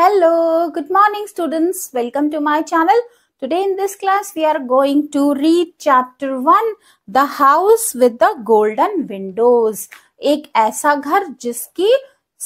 Hello, good morning students. Welcome to my channel. Today in this class, we are going to read chapter 1, The House with the Golden Windows. एक ऐसा घर जिसकी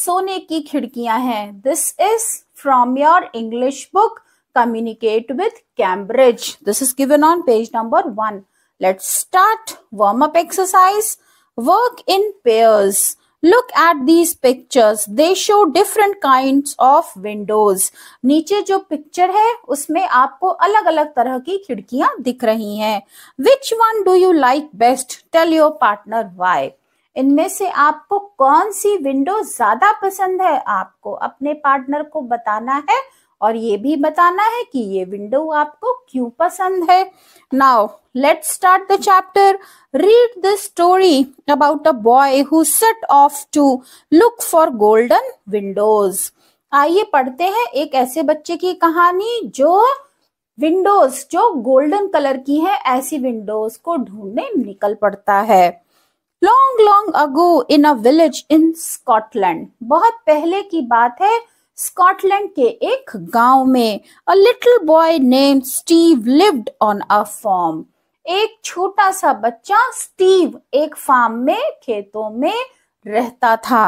सोने की खिड़कियां हैं. This is from your English book, Communicate with Cambridge. This is given on page number 1. Let's start warm-up exercise. Work in pairs. Look at these pictures they show different kind of windows नीचे जो picture है उसमें आपको अलग अलग तरह की खिड़कियां दिख रही हैं which one do you like best tell your partner why इनमें से आपको कौन सी विंडो ज्यादा पसंद है आपको अपने पार्टनर को बताना है और ये भी बताना है कि ये विंडो आपको क्यों पसंद है now let start the chapter read the story about a boy who set off to look for golden windows आइए पढ़ते हैं एक ऐसे बच्चे की कहानी जो विंडोज जो गोल्डन कलर की है ऐसी विंडोज को ढूंढने निकल पड़ता है long long ago in a village in Scotland बहुत पहले की बात है स्कॉटलैंड के एक गांव में a little boy name Steve lived on a farm एक छोटा सा बच्चा स्टीव एक फार्म में खेतों में रहता था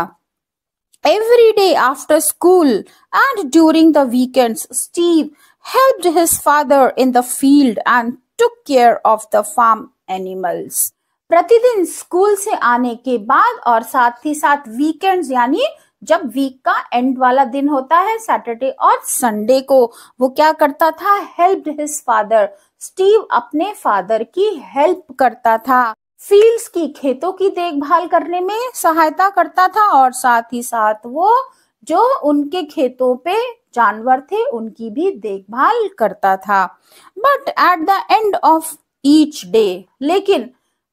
every day after school and during the weekends Steve help his father in the field and took care of the farm animals प्रतिदिन स्कूल से आने के बाद और साथ ही साथ वीकेंड्स यानी जब वीक का एंड वाला दिन होता है सैटरडे और संडे को वो क्या करता था हेल्प हिज फादर स्टीव अपने फादर की हेल्प करता था फील्ड्स की खेतों की देखभाल करने में सहायता करता था और साथ ही साथ वो जो उनके खेतों पे जानवर थे उनकी भी देखभाल करता था but at the end of each day लेकिन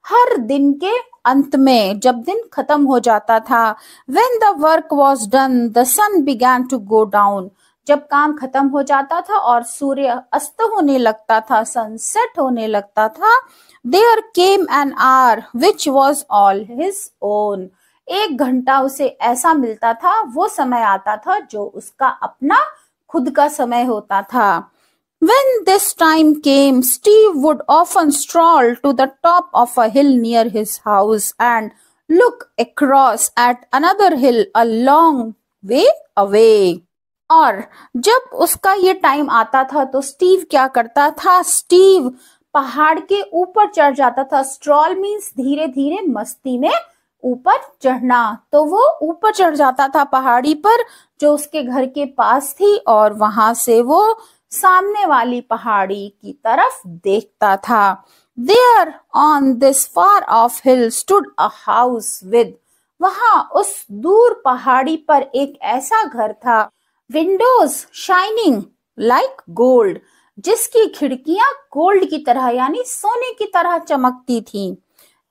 हर दिन के अंत में जब दिन खत्म हो जाता था when the work was done the sun began to go down जब काम खत्म हो जाता था और सूर्य अस्त होने लगता था सनसेट होने लगता था there came an hour which was all his own एक घंटा उसे ऐसा मिलता था वो समय आता था जो उसका अपना खुद का समय होता था When this time came, Steve would often stroll to the top of a hill near his house and look across at another hill a long way away. और जब उसका ये टाइम आता था तो स्टीव क्या करता था स्टीव पहाड़ के ऊपर चढ़ जाता था स्ट्रॉल मीन्स धीरे धीरे मस्ती में ऊपर चढ़ना तो वो ऊपर चढ़ जाता था पहाड़ी पर जो उसके घर के पास थी और वहां से वो सामने वाली पहाड़ी की तरफ देखता था there on this far off hill stood a house with वहाँ उस दूर पहाड़ी पर एक ऐसा घर था विंडोज शाइनिंग लाइक गोल्ड जिसकी खिड़कियां गोल्ड की तरह यानी सोने की तरह चमकती थी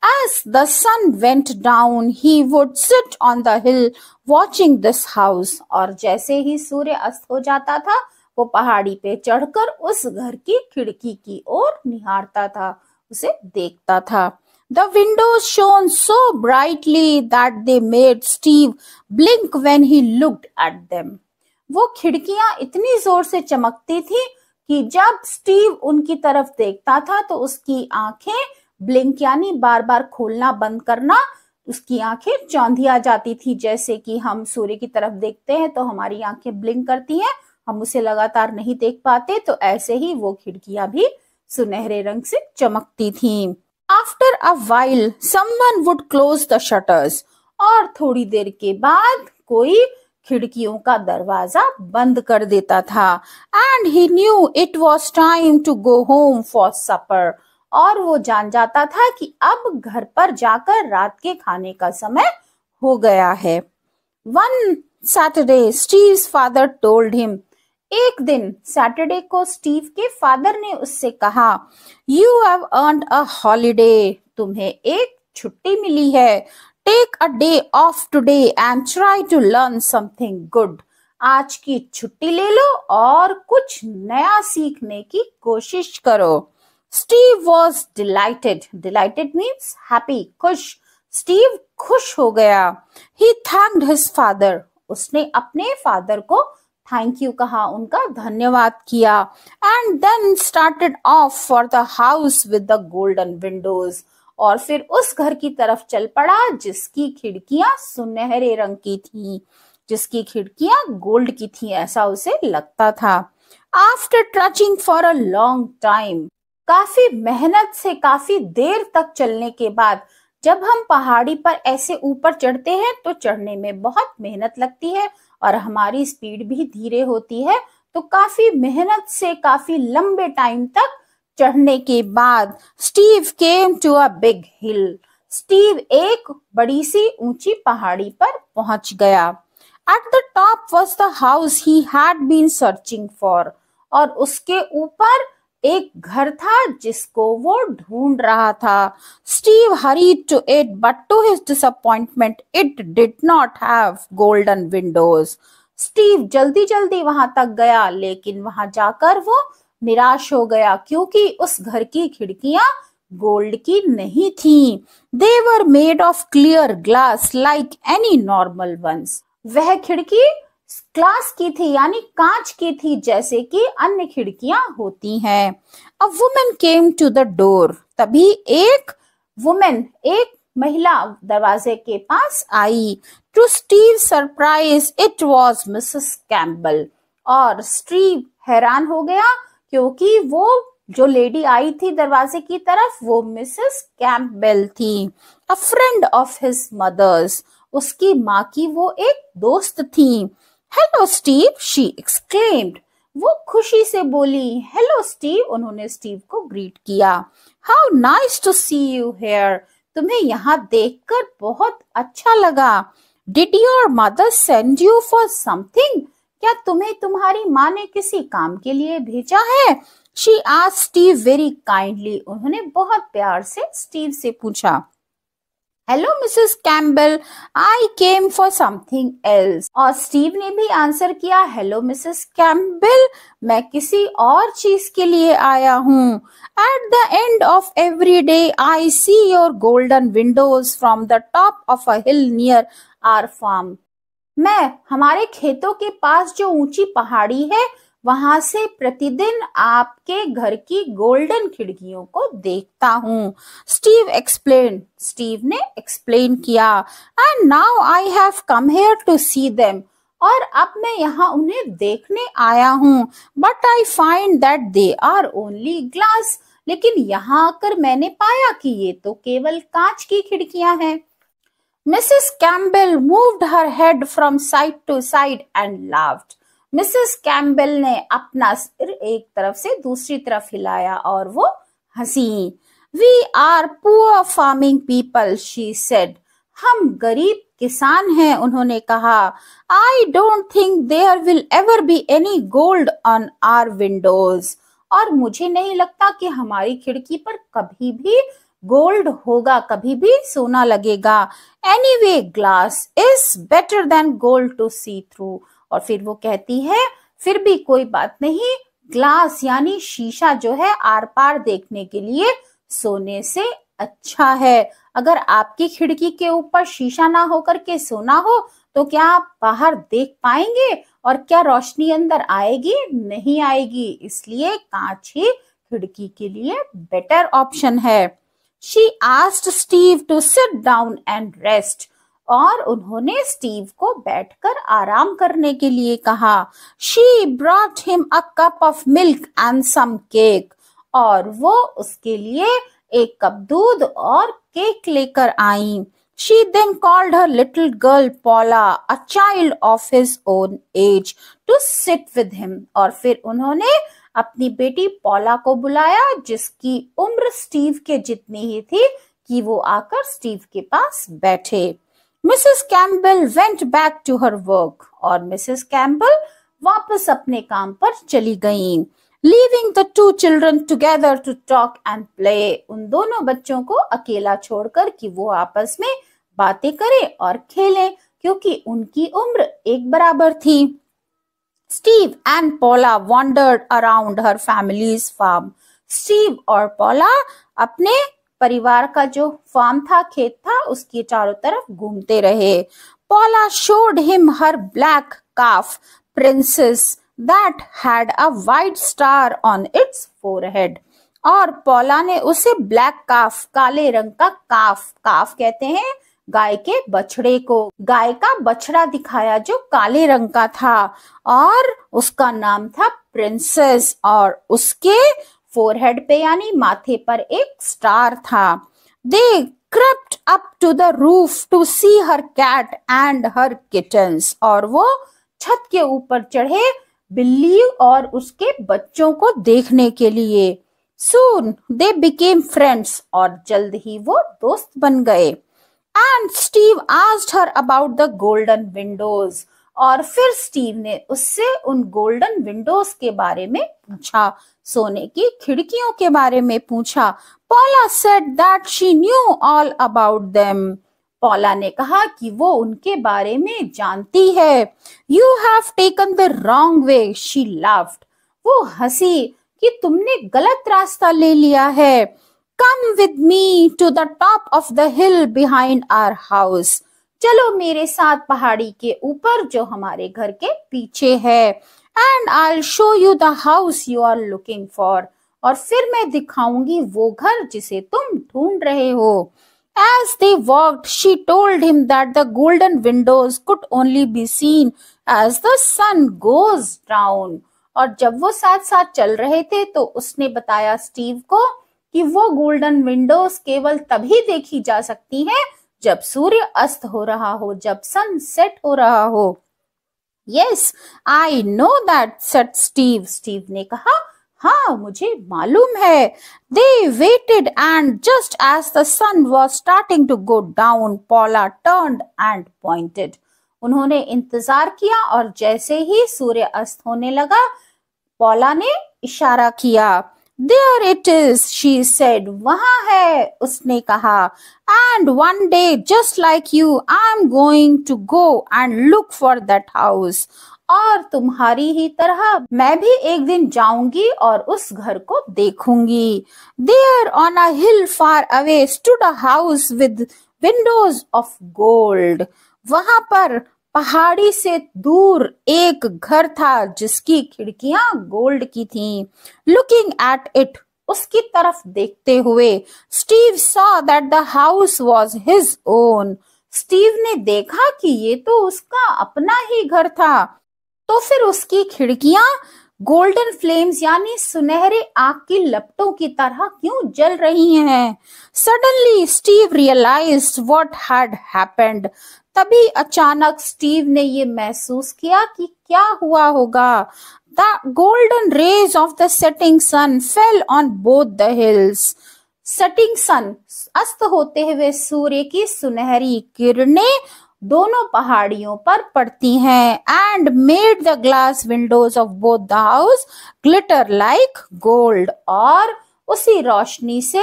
as the sun went down he would sit on the hill watching this house और जैसे ही सूर्य अस्त हो जाता था वो पहाड़ी पे चढ़कर उस घर की खिड़की की ओर निहारता था उसे देखता था the window shone so brightly that they made Steve blink when he looked at them वो खिड़कियां इतनी जोर से चमकती थी कि जब स्टीव उनकी तरफ देखता था तो उसकी आंखें ब्लिंक यानी बार बार खोलना बंद करना उसकी आंखें चौंधिया जाती थी जैसे कि हम सूर्य की तरफ देखते हैं तो हमारी आंखें ब्लिंक करती हैं हम उसे लगातार नहीं देख पाते तो ऐसे ही वो खिड़कियां भी सुनहरे रंग से चमकती थीं। After a while someone would close the shutters और थोड़ी देर के बाद कोई खिड़कियों का दरवाजा बंद कर देता था and he knew it was time to go home for supper और वो जान जाता था कि अब घर पर जाकर रात के खाने का समय हो गया है one Saturday Steve father told him एक दिन सैटरडे को स्टीव के फादर ने उससे कहा you have earn a holiday तुम्हें एक छुट्टी मिली है take a day off today and try to learn something good आज की छुट्टी ले लो और कुछ नया सीखने की कोशिश करो Steve was delighted delighted means happy खुश स्टीव खुश हो गया ही थैंक्ड हिज फादर उसने अपने फादर को थैंक यू कहा उनका धन्यवाद किया and then started off for the house with the golden windows और फिर उस घर की तरफ चल पड़ा जिसकी खिड़कियां सुनहरे रंग की थी जिसकी खिड़कियां गोल्ड की थी ऐसा उसे लगता था after trudging for a long time काफी मेहनत से काफी देर तक चलने के बाद जब हम पहाड़ी पर ऐसे ऊपर चढ़ते हैं तो चढ़ने में बहुत मेहनत लगती है और हमारी स्पीड भी धीरे होती है तो काफी मेहनत से काफी लंबे टाइम तक चढ़ने के बाद Steve came to a big hill Steve एक बड़ी सी ऊंची पहाड़ी पर पहुंच गया at the top was the house he had been searching for और उसके ऊपर एक घर था जिसको वो ढूंढ रहा था Steve hurry to it but to his disappointment it did not have golden windows Steve जल्दी जल्दी वहां तक गया लेकिन वहां जाकर वो निराश हो गया क्योंकि उस घर की खिड़कियां गोल्ड की नहीं थी they were made of clear glass like any normal ones वह खिड़की क्लास की थी यानी कांच की थी जैसे कि अन्य खिड़कियां होती हैं a women came to the door तभी एक वुमेन एक महिला दरवाजे के पास आई to Steve surprise it was Mrs Campbell और स्टीव हैरान हो गया क्योंकि वो जो लेडी आई थी दरवाजे की तरफ वो मिसेस कैम्पबेल थी a friend of his mother's उसकी माँ की वो एक दोस्त थी हेलो स्टीव शी एक्सक्लेम्ड वो खुशी से बोली हेलो स्टीव उन्होंने स्टीव को ग्रीट किया how nice to see you here तुम्हें यहाँ देखकर बहुत अच्छा लगा did your mother send you for something क्या तुम्हें तुम्हारी माँ ने किसी काम के लिए भेजा है शी आज स्टीव वेरी काइंडली उन्होंने बहुत प्यार से स्टीव से पूछा hello Mrs Campbell I came for something else और स्टीव ने भी आंसर किया हेलो मिसेस कैम्बल मैं किसी और चीज के लिए आया हूँ at the end of every day I see your golden windows from the top of a hill near our farm मैं हमारे खेतों के पास जो ऊंची पहाड़ी है वहां से प्रतिदिन आपके घर की गोल्डन खिड़कियों को देखता हूँ स्टीव एक्सप्लेन स्टीव ने एक्सप्लेन किया and now I have come here to see them और अब मैं यहाँ उन्हें देखने आया हूँ but I find that they are only glass लेकिन यहाँ आकर मैंने पाया कि ये तो केवल कांच की खिड़कियां हैं Mrs Campbell moved her head from side to side and laughed Mrs Campbell ने अपना सिर एक तरफ से दूसरी तरफ हिलाया और वो हंसी we are poor farming people she said हम गरीब किसान हैं उन्होंने कहा I don't think there will ever be any gold on our windows और मुझे नहीं लगता कि हमारी खिड़की पर कभी भी गोल्ड होगा कभी भी सोना लगेगा anyway glass is better than gold to see through और फिर वो कहती है फिर भी कोई बात नहीं ग्लास यानी शीशा जो है आर पार देखने के लिए सोने से अच्छा है अगर आपकी खिड़की के ऊपर शीशा ना होकर के सोना हो तो क्या आप बाहर देख पाएंगे और क्या रोशनी अंदर आएगी नहीं आएगी इसलिए कांच ही खिड़की के लिए बेटर ऑप्शन है she asked Steve to sit down and rest और उन्होंने स्टीव को बैठकर आराम करने के लिए कहा she brought him a cup of milk and some cake और वो उसके लिए एक कप दूध और केक लेकर आई She then called her little girl Paula, a child of his own age, to sit with him. और फिर उन्होंने अपनी बेटी पॉला को बुलाया जिसकी उम्र स्टीव के जितनी ही थी कि वो आकर स्टीव के पास बैठे Mrs Campbell went back to her work और मिसेस कैम्बल वापस अपने काम पर चली गईं leaving the two children together to talk and play उन दोनों बच्चों को अकेला छोड़कर कि वो आपस में बातें करें और खेलें क्योंकि उनकी उम्र एक बराबर थी Steve and Paula wandered around her family's farm Steve और पोला अपने परिवार का जो फार्म था खेत था उसके चारों तरफ घूमते रहे Paula showed him her black calf Princess that had a white star on its forehead और पॉला ने उसे ब्लैक काफ काले रंग का काफ काफ कहते हैं गाय के बछड़े को गाय का बछड़ा दिखाया जो काले रंग का था और उसका नाम था प्रिंसेस और उसके फोरहेड पे यानी माथे पर एक स्टार था they crept up to the roof to see her cat and her kittens और वो छत के ऊपर चढ़े बिल्ली और उसके बच्चों को देखने के लिए सुन दे बिकेम फ्रेंड्स और जल्द ही वो दोस्त बन गए and Steve asked her about the golden windows और फिर स्टीव ने उससे उन गोल्डन विंडोज के बारे में पूछा सोने की खिड़कियों के बारे में पूछा Paula said that she knew all about them Paula ने कहा कि वो उनके बारे में जानती है you have taken the wrong way she laughed वो हंसी कि तुमने गलत रास्ता ले लिया है come with me to the top of the hill behind our house चलो मेरे साथ पहाड़ी के ऊपर जो हमारे घर के पीछे है and I show you the house you are looking for और फिर मैं दिखाऊंगी वो घर जिसे तुम ढूंढ रहे हो as they walked, she told him that the golden windows could only be seen as the sun goes down और जब वो साथ साथ चल रहे थे तो उसने बताया स्टीव को कि वो गोल्डन विंडोज केवल तभी देखी जा सकती हैं जब सूर्य अस्त हो रहा हो जब सन सेट हो रहा हो yes I know that said Steve Steve ने कहा हाँ मुझे मालूम है they waited and just as the sun was starting to go down Paula turn and pointed उन्होंने इंतजार किया और जैसे ही सूर्य अस्त होने लगा पॉला ने इशारा किया there it is she said वहां है उसने कहा and one day just like you I am going to go and look for that house और तुम्हारी ही तरह मैं भी एक दिन जाऊंगी और उस घर को देखूंगी there on a hill far away stood a house with windows of gold वहां पर पहाड़ी से दूर एक घर था जिसकी खिड़कियां गोल्ड की थीं। लुकिंग एट इट उसकी तरफ देखते हुए Steve saw that the house was his own Steve ने देखा कि ये तो उसका अपना ही घर था तो फिर उसकी खिड़कियां गोल्डन फ्लेम्स यानी सुनहरे आग की लपटों की तरह क्यों जल रही हैं? Suddenly Steve realize what had happened तभी अचानक स्टीव ने ये महसूस किया कि क्या हुआ होगा the golden rays of the setting sun fell on both the hills setting sun अस्त होते हुए सूर्य की सुनहरी किरणें दोनों पहाड़ियों पर पड़ती हैं and made the glass windows of both the house glitter like gold और उसी रोशनी से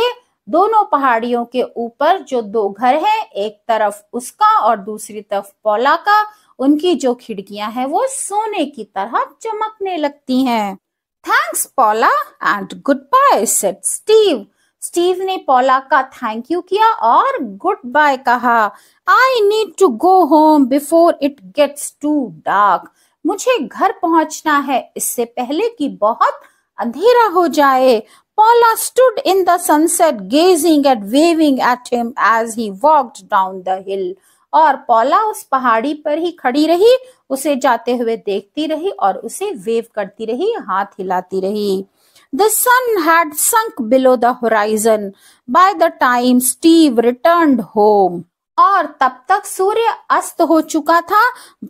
दोनों पहाड़ियों के ऊपर जो दो घर हैं एक तरफ उसका और दूसरी तरफ पौला का उनकी जो खिड़कियां हैं वो सोने की तरह चमकने लगती हैं thanks Paula and good bye set Steve Steve ने पौला का थैंक यू किया और गुड बाय कहा I need to go home before it gets too dark मुझे घर पहुंचना है इससे पहले कि बहुत अंधेरा हो जाए Paula stood in the sunset gazing at waving at him as he walked down the hill और पोला उस पहाड़ी पर ही खड़ी रही उसे जाते हुए देखती रही और उसे वेव करती रही हाथ हिलाती रही the sun had sunk below the horizon by the time Steve return home और तब तक सूर्य अस्त हो चुका था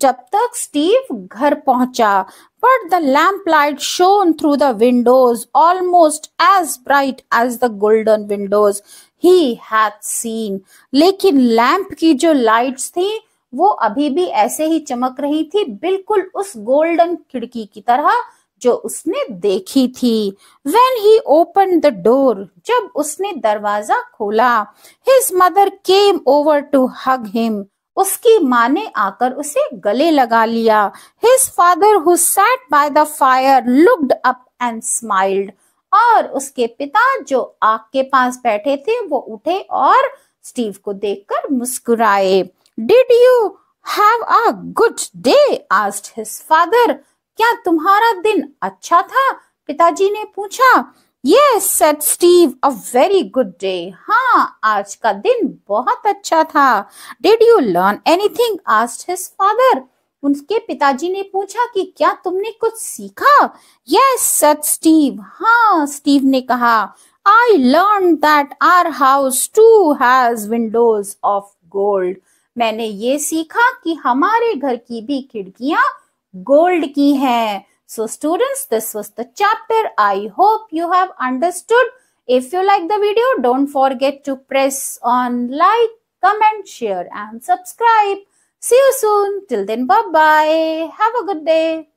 जब तक स्टीव घर पहुंचा but the lamp light shone through the windows almost as bright as the golden windows he hath seen लेकिन लैम्प की जो लाइट्स थी वो अभी भी ऐसे ही चमक रही थी बिल्कुल उस गोल्डन खिड़की की तरह जो उसने देखी थी when he open the door जब उसने दरवाजा खोला his mother came over to hug him उसकी माँ ने आकर उसे गले लगा लिया his father who sat by the fire looked up and smiled और उसके पिता जो आग के पास बैठे थे वो उठे और स्टीव को देखकर मुस्कुराए did you have a good day asked his father क्या तुम्हारा दिन अच्छा था पिताजी ने पूछा yes said Steve a very good day हाँ आज का दिन बहुत अच्छा था did you learn anything asked his father उनके पिताजी ने पूछा कि क्या तुमने कुछ सीखा यस सेड स्टीव हाँ स्टीव ने कहा I learn that our house too has windows of gold मैंने ये सीखा कि हमारे घर की भी खिड़कियां gold ki hai. so students this was the chapter i hope you have understood if you like the video don't forget to press on like comment share and subscribe see you soon till then bye bye have a good day